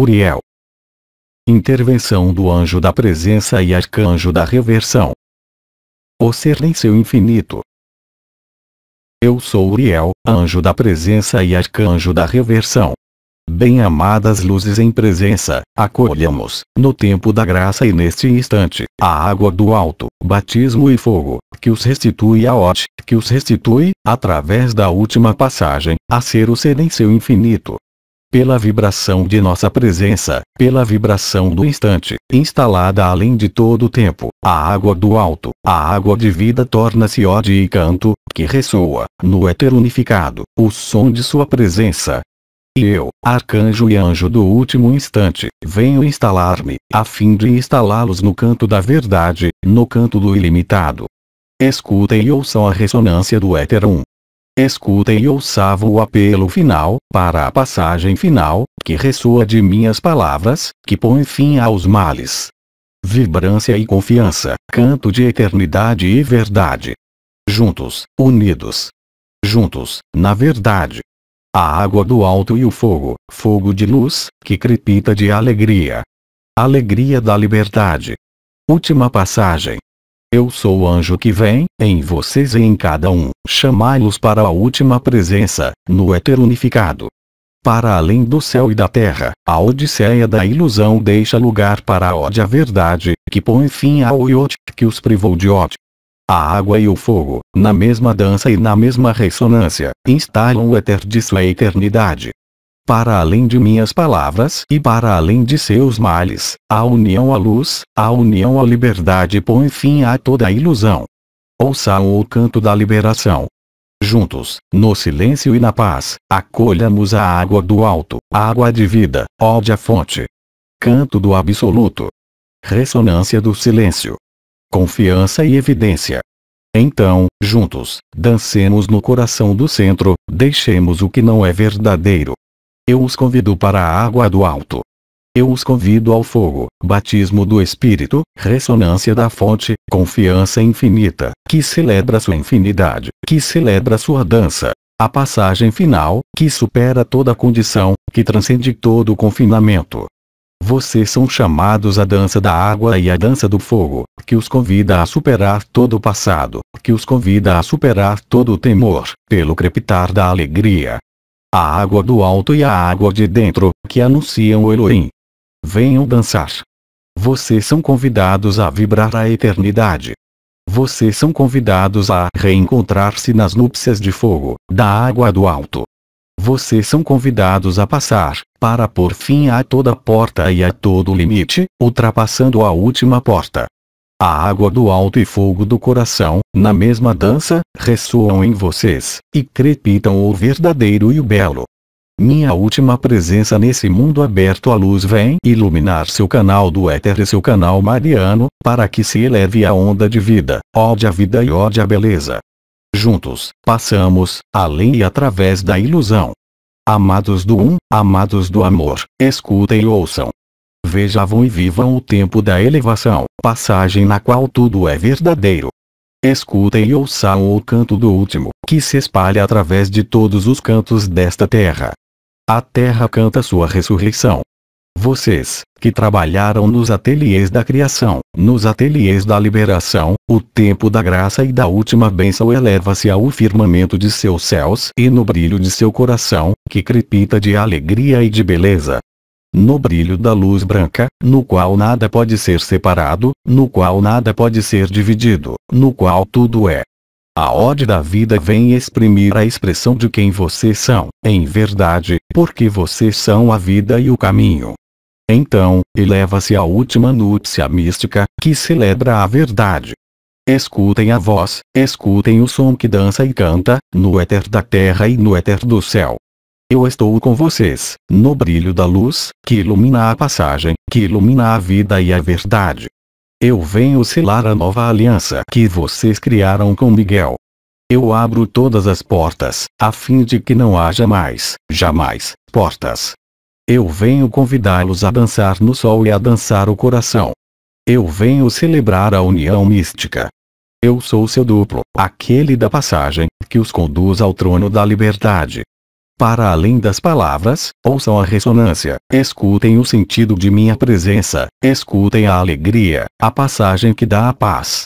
Uriel. Intervenção do Anjo da Presença e Arcanjo da Reversão. O Ser em seu infinito. Eu sou Uriel, Anjo da Presença e Arcanjo da Reversão. Bem-amadas luzes em presença, acolhamos, no tempo da graça e neste instante, a água do alto, batismo e fogo, que os restitui a Ot, que os restitui, através da última passagem, a ser o ser em seu infinito, pela vibração de nossa presença, pela vibração do instante, instalada além de todo o tempo. A água do alto, a água de vida torna-se ódio e canto, que ressoa, no éter unificado, o som de sua presença. E eu, arcanjo e anjo do último instante, venho instalar-me, a fim de instalá-los no canto da verdade, no canto do ilimitado. Escutem e ouçam a ressonância do éter 1 escutem e ouçava o apelo final, para a passagem final, que ressoa de minhas palavras, que põe fim aos males. Vibrância e confiança, canto de eternidade e verdade. Juntos, unidos. Juntos, na verdade. A água do alto e o fogo, fogo de luz, que crepita de alegria. Alegria da liberdade. Última passagem. Eu sou o anjo que vem, em vocês e em cada um, chamai-los para a última presença, no éter unificado. Para além do céu e da terra, a odisseia da ilusão deixa lugar para a ode à verdade, que põe fim ao iot, que os privou de ódio. A água e o fogo, na mesma dança e na mesma ressonância, instalam o éter de sua eternidade para além de minhas palavras e para além de seus males, a união à luz, a união à liberdade põe fim a toda a ilusão. Ouçam o canto da liberação. Juntos, no silêncio e na paz, acolhamos a água do alto, a água de vida, a fonte. Canto do absoluto. Ressonância do silêncio. Confiança e evidência. Então, juntos, dancemos no coração do centro, deixemos o que não é verdadeiro, eu os convido para a água do alto. Eu os convido ao fogo, batismo do Espírito, ressonância da fonte, confiança infinita, que celebra sua infinidade, que celebra sua dança. A passagem final, que supera toda condição, que transcende todo confinamento. Vocês são chamados à dança da água e à dança do fogo, que os convida a superar todo o passado, que os convida a superar todo o temor, pelo crepitar da alegria, a água do alto e a água de dentro, que anunciam o Elohim. Venham dançar. Vocês são convidados a vibrar a eternidade. Vocês são convidados a reencontrar-se nas núpcias de fogo, da água do alto. Vocês são convidados a passar, para por fim a toda porta e a todo limite, ultrapassando a última porta, a água do alto e fogo do coração, na mesma dança, ressoam em vocês, e crepitam o verdadeiro e o belo. Minha última presença nesse mundo aberto à luz vem iluminar seu canal do éter e seu canal mariano, para que se eleve a onda de vida, ode a vida e ode a beleza. Juntos, passamos, além e através da ilusão. Amados do Um, amados do amor, escutem e ouçam vejavam e vivam o tempo da elevação, passagem na qual tudo é verdadeiro. Escutem e ouçam o canto do último, que se espalha através de todos os cantos desta terra. A terra canta sua ressurreição. Vocês, que trabalharam nos ateliês da criação, nos ateliês da liberação, o tempo da graça e da última bênção eleva-se ao firmamento de seus céus e no brilho de seu coração, que crepita de alegria e de beleza no brilho da luz branca, no qual nada pode ser separado, no qual nada pode ser dividido, no qual tudo é. A ode da vida vem exprimir a expressão de quem vocês são, em verdade, porque vocês são a vida e o caminho. Então, eleva-se a última núpcia mística, que celebra a verdade. Escutem a voz, escutem o som que dança e canta, no éter da terra e no éter do céu, eu estou com vocês, no brilho da luz, que ilumina a passagem, que ilumina a vida e a verdade. Eu venho selar a nova aliança que vocês criaram com Miguel. Eu abro todas as portas, a fim de que não haja mais, jamais, portas. Eu venho convidá-los a dançar no sol e a dançar o coração. Eu venho celebrar a união mística. Eu sou seu duplo, aquele da passagem, que os conduz ao trono da liberdade para além das palavras, ouçam a ressonância, escutem o sentido de minha presença, escutem a alegria, a passagem que dá a paz.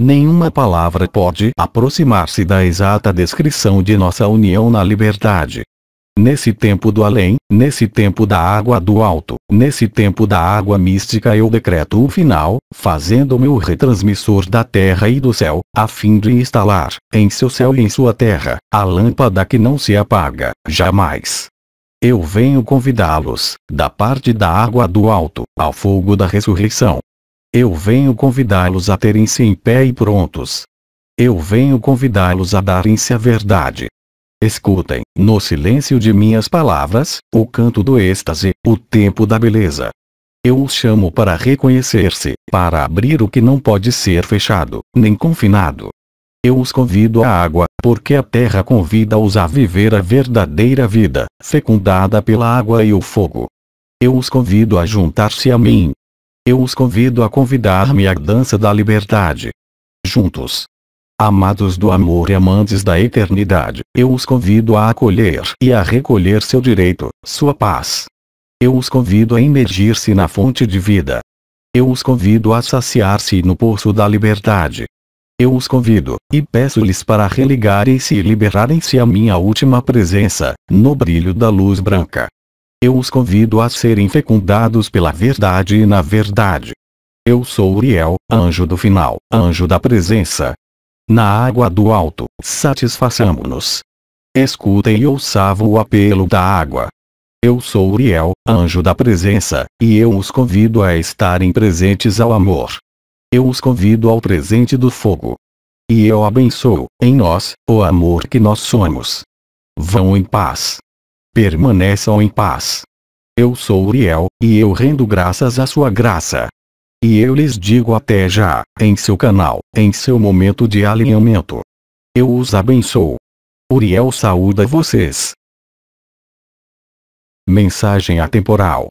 Nenhuma palavra pode aproximar-se da exata descrição de nossa união na liberdade, Nesse tempo do além, nesse tempo da água do alto, nesse tempo da água mística eu decreto o final, fazendo meu retransmissor da terra e do céu, a fim de instalar, em seu céu e em sua terra, a lâmpada que não se apaga, jamais. Eu venho convidá-los, da parte da água do alto, ao fogo da ressurreição. Eu venho convidá-los a terem-se em pé e prontos. Eu venho convidá-los a darem-se a verdade, Escutem, no silêncio de minhas palavras, o canto do êxtase, o tempo da beleza. Eu os chamo para reconhecer-se, para abrir o que não pode ser fechado, nem confinado. Eu os convido à água, porque a terra convida-os a viver a verdadeira vida, fecundada pela água e o fogo. Eu os convido a juntar-se a mim. Eu os convido a convidar-me à dança da liberdade. Juntos, Amados do amor e amantes da eternidade, eu os convido a acolher e a recolher seu direito, sua paz. Eu os convido a imergir-se na fonte de vida. Eu os convido a saciar-se no poço da liberdade. Eu os convido, e peço-lhes para religarem-se e liberarem-se à minha última presença, no brilho da luz branca. Eu os convido a serem fecundados pela verdade e na verdade. Eu sou Uriel, anjo do final, anjo da presença, na água do alto, satisfaçamo-nos. Escutem e ouçam o apelo da água. Eu sou Uriel, anjo da presença, e eu os convido a estarem presentes ao amor. Eu os convido ao presente do fogo. E eu abençoo, em nós, o amor que nós somos. Vão em paz. Permaneçam em paz. Eu sou Uriel, e eu rendo graças à sua graça. E eu lhes digo até já, em seu canal, em seu momento de alinhamento. Eu os abençoo. Uriel saúda vocês. Mensagem atemporal